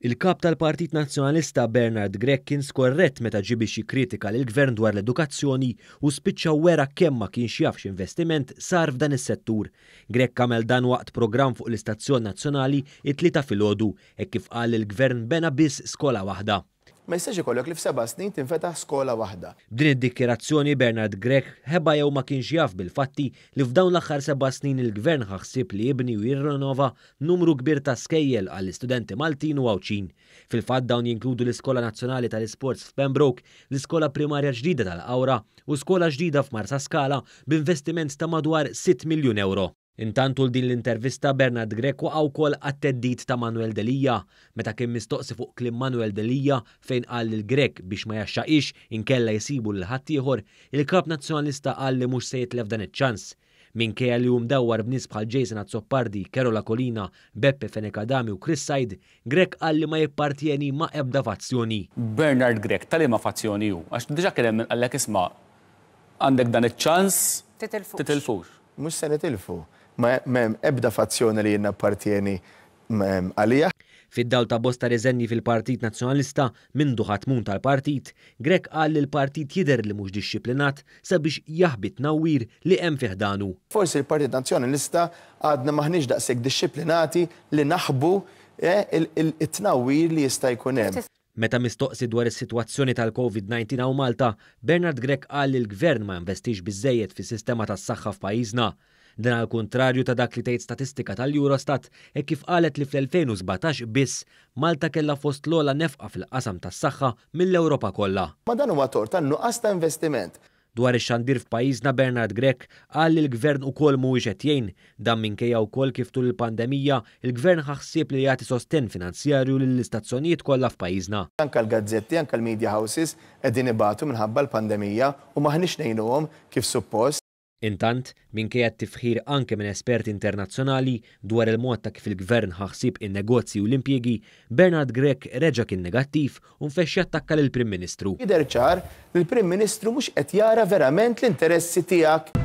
Il-kap tal-Partit Nazzjonalista Bernard Grek kien skorrett meta ġibi xi kritika lil gvern dwar l-edukazzjoni u spiċċa wera kemm ma kienx jafx investiment sar f'dan is-settur. Grek kamel dan waqt programm fuq l-Istazzjon Nazzjonali it-tlieta filgħodu e kif qal il-gvern bena biss skola waħda ma jistax ikollok li f'seba' snin tinfetaħ skola waħda. B'din id-dikjerazzjoni Bernard Grek ħeba jew ma kienx jaf bil-fatti li f'dawn l-aħħar seba' snin il-gvern ħaħsib li jibni u jirrinova numru kbir ta' skejjel għall-istudenti Maltin u Awċin. Fil-fatt dawn jinkludu l-Iskola Nazzjonali tal-Isports f'Pembroke, l-Iskola Primarja ġdida tal-Awra u skola ġdida f'Marsa Skala b'investiment ta' madwar 6 miljun euro. Intantu l-din l-intervista Bernard Grek għaw kol għatteddit ta' Manuel Delija, meta kien mistoqsi fuq klim Manuel Delija fejn qal il-Grek biex ma jaxxaqix inkella jisibu l-ħattijħor, il-kap nazjonalista qal li mux se jitlef dan iċ-ċans. Min kejja li mdawwar b'nies bħal Jason Azzoppardi, Kerola Kolina, Beppe Fenekadami u Chris Said, Grek qal li ma jippartjeni ma ebda fazzjoni. Bernard Grek, tal ma fazzjoni ju, għax diġa kellem għallek isma' għandek dan iċ-ċans titilfux. Mux se nitilfu ma mem ebda fazzjoni li jenna partijeni għalija. Fid-dawl ta' bosta reżenji fil-Partit Nazzjonalista minn mun tal-partit, Grek qal li l-partit jider li mhux dixxiplinat sabiex jaħbit nawwir li hemm fiħdanu. Forsi l-Partit Nazzjonalista għadna maħniġ daqshekk dixxiplinati li naħbu eh, il-tnawwir li jista' jkun hemm. Meta mistoqsi dwar is-sitwazzjoni tal-COVID-19 għaw Malta, Bernard Grek qal li l-gvern ma investix biżejjed fis-sistema tas-saħħa f'pajjiżna Din għal kontrarju ta' dak li tgħid statistika tal-Eurostat e kif qalet li fl-2017 biss Malta kella fost l-ola nefqa fil-qasam tas-saħħa mill-Ewropa kollha. Ma dan huwa tort tan-nuqqas ta' investiment dwar ix-xandir f'pajjiżna Bernard Grek qal li l-gvern ukoll mhuwiex qed jgħin dan minkejja wkoll kif tul il-pandemija il-gvern ħaħsieb li jagħti sosten finanzjarju lill-istazzjonijiet kollha f'pajjiżna. Anke l-gazzetti, anke l-media houses qegħdin ibatu minħabba l-pandemija u maħniex ngħinuhom kif suppost. Intant, minkejja tifħir anke minn esperti internazzjonali dwar il-mod ta' kif il-gvern ħaħsib in-negozji u l-impjegi, Bernard Grek reġa kien negattiv u nfexxi attakka lill prim Ministru. Iderċar, ċar, prim Ministru mhux qed jara verament l-interessi tiegħek.